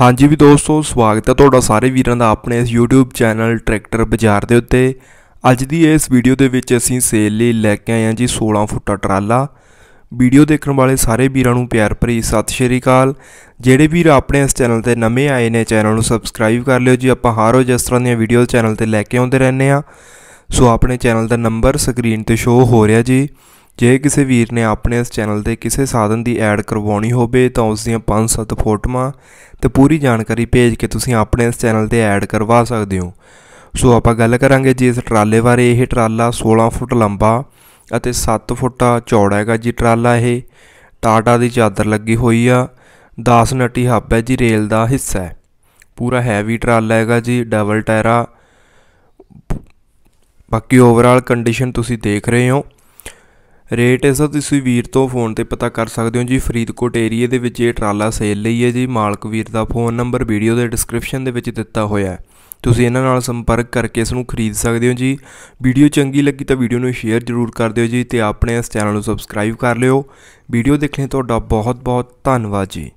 ਹਾਂਜੀ ਵੀ ਦੋਸਤੋ ਸਵਾਗਤ ਹੈ ਤੁਹਾਡਾ ਸਾਰੇ ਵੀਰਾਂ ਦਾ ਆਪਣੇ ਇਸ YouTube ਚੈਨਲ ਟਰੈਕਟਰ ਬਾਜ਼ਾਰ ਦੇ ਉੱਤੇ ਅੱਜ ਦੀ ਇਸ ਵੀਡੀਓ ਦੇ ਵਿੱਚ ਅਸੀਂ ਸੇਲ ਲਈ ਲੈ ਕੇ ਆਏ ਹਾਂ ਜੀ 16 ਫੁੱਟਾ ਟਰਾਲਾ ਵੀਡੀਓ ਦੇਖਣ ਵਾਲੇ ਸਾਰੇ ਵੀਰਾਂ ਨੂੰ ਪਿਆਰ ਭਰੀ ਸਤਿ ਸ਼੍ਰੀ ਅਕਾਲ ਜਿਹੜੇ ਵੀਰ ਆਪਣੇ ਇਸ ਚੈਨਲ ਤੇ ਨਵੇਂ ਆਏ ਨੇ ਚੈਨਲ ਨੂੰ ਸਬਸਕ੍ਰਾਈਬ ਕਰ ਲਿਓ ਜੀ ਆਪਾਂ ਹਰ ਰੋਜ਼ ਇਸ ਤਰ੍ਹਾਂ ਦੀਆਂ ਵੀਡੀਓ ਚੈਨਲ ਤੇ ਲੈ ਕੇ ਆਉਂਦੇ ਰਹਿੰਦੇ ਆ ਸੋ ਆਪਣੇ ਚੈਨਲ ਦਾ ਨੰਬਰ ਸਕਰੀਨ ਤੇ ਸ਼ੋ ਹੋ ਰਿਹਾ ਜੀ ਜੇ ਕਿਸੇ ਵੀਰ ਨੇ ਆਪਣੇ ਇਸ ਚੈਨਲ ਤੇ ਕਿਸੇ ਸਾਧਨ ਦੀ ਐਡ ਕਰਵਾਉਣੀ ਹੋਵੇ ਤਾਂ ਉਸ ਦੀਆਂ 5-7 ਫੋਟੋਆਂ ਤੇ ਪੂਰੀ ਜਾਣਕਾਰੀ ਭੇਜ ਕੇ ਤੁਸੀਂ ਆਪਣੇ ਇਸ ਚੈਨਲ ਤੇ ਐਡ ਕਰਵਾ ਸਕਦੇ ਹੋ ਸੋ ਆਪਾਂ ਗੱਲ ਕਰਾਂਗੇ ਜੀ ਇਸ ਟਰਾਲੇ ਬਾਰੇ ਇਹ ਟਰਾਲਾ 16 ਫੁੱਟ ਲੰਬਾ ਅਤੇ 7 ਫੁੱਟ ਚੌੜਾ ਹੈਗਾ ਜੀ ਟਰਾਲਾ ਇਹ ਟਾਟਾ ਦੀ ਚਾਦਰ ਲੱਗੀ ਹੋਈ ਆ 10 ਨਟੀ ਹੱਬ ਹੈ ਜੀ ਰੇਲ ਦਾ ਹਿੱਸਾ ਹੈ ਪੂਰਾ ਹੈਵੀ ਟਰਾਲਾ ਹੈਗਾ ਜੀ ਡਬਲ ਟਾਇਰਾ ਬਾਕੀ ਓਵਰਆਲ ਕੰਡੀਸ਼ਨ ਤੁਸੀਂ ਦੇਖ ਰਹੇ ਹੋ ਰੇਟ ਇਸ ਦਾ ਤੁਸੀਂ ਵੀਰ ਤੋਂ ਫੋਨ ਤੇ ਪਤਾ ਕਰ ਸਕਦੇ ਹੋ ਜੀ ਫਰੀਦਕੋਟ ਏਰੀਏ ਦੇ ਵਿੱਚ ਇਹ ਟਰਾਲਾ ਸੇਲ ਲਈ ਹੈ ਜੀ ਮਾਲਕ ਵੀਰ ਦਾ ਫੋਨ ਨੰਬਰ ਵੀਡੀਓ ਦੇ ਡਿਸਕ੍ਰਿਪਸ਼ਨ ਦੇ ਵਿੱਚ ਦਿੱਤਾ ਹੋਇਆ ਹੈ ਤੁਸੀਂ ਇਹਨਾਂ ਨਾਲ ਸੰਪਰਕ ਕਰਕੇ ਇਸ ਨੂੰ ਖਰੀਦ ਸਕਦੇ ਹੋ ਜੀ ਵੀਡੀਓ ਚੰਗੀ ਲੱਗੀ ਤਾਂ ਵੀਡੀਓ ਨੂੰ ਸ਼ੇਅਰ ਜ਼ਰੂਰ ਕਰ ਦਿਓ ਜੀ ਤੇ ਆਪਣੇ ਇਸ ਚੈਨਲ ਨੂੰ ਸਬਸਕ੍ਰਾਈਬ ਕਰ ਲਿਓ ਵੀਡੀਓ ਦੇਖਣ ਤੁਹਾਡਾ ਬਹੁਤ ਬਹੁਤ ਧੰਨਵਾਦ ਜੀ